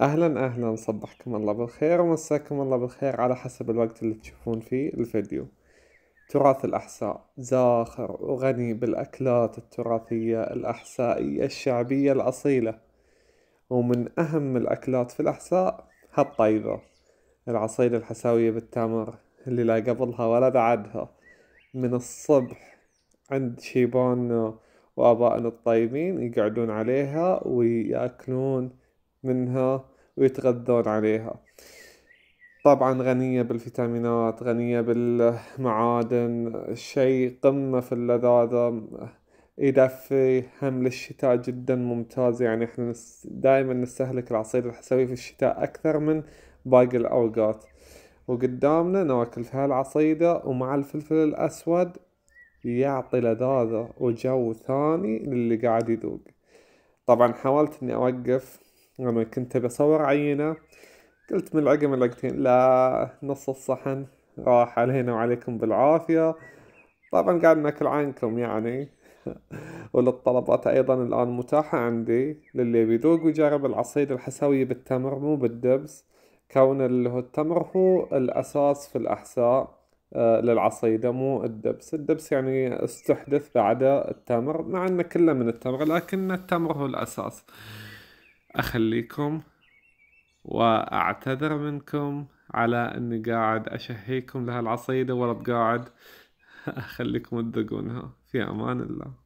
اهلا اهلا صبحكم الله بالخير ومساكم الله بالخير على حسب الوقت اللي تشوفون فيه الفيديو تراث الاحساء زاخر وغني بالاكلات التراثيه الاحسائيه الشعبيه الاصيله ومن اهم الاكلات في الاحساء هالطيبه العصيدة الحساوية بالتمر اللي لا قبلها ولا بعدها من الصبح عند شيباننا وآبائنا الطيبين يقعدون عليها ويأكلون منها ويتغذون عليها طبعا غنية بالفيتامينات غنية بالمعادن شيء قمة في اللذاذة يدفي هم للشتاء جدا ممتاز يعني احنا دائما نستهلك العصير الحسوي في الشتاء اكثر من باقي الاوقات وقدامنا ناكل في هالعصيدة ومع الفلفل الاسود يعطي لذاذة وجو ثاني للي قاعد يذوق طبعا حاولت اني اوقف لما كنت بصور عينة قلت من العقم لقتين لا نص الصحن راح علينا وعليكم بالعافية طبعا قاعد ناكل عنكم يعني وللطلبات أيضا الآن متاحة عندي للي بيذوق ويجرب العصيد الحساوي بالتمر مو بالدبس كون اللي هو التمر هو الأساس في الأحساء آه، للعصيدة مو الدبس الدبس يعني استحدث بعد التمر مع أنه كله من التمر لكن التمر هو الأساس أخليكم وأعتذر منكم على أني قاعد أشهيكم لهالعصيدة ولا قاعد أخليكم تذوقونها في أمان الله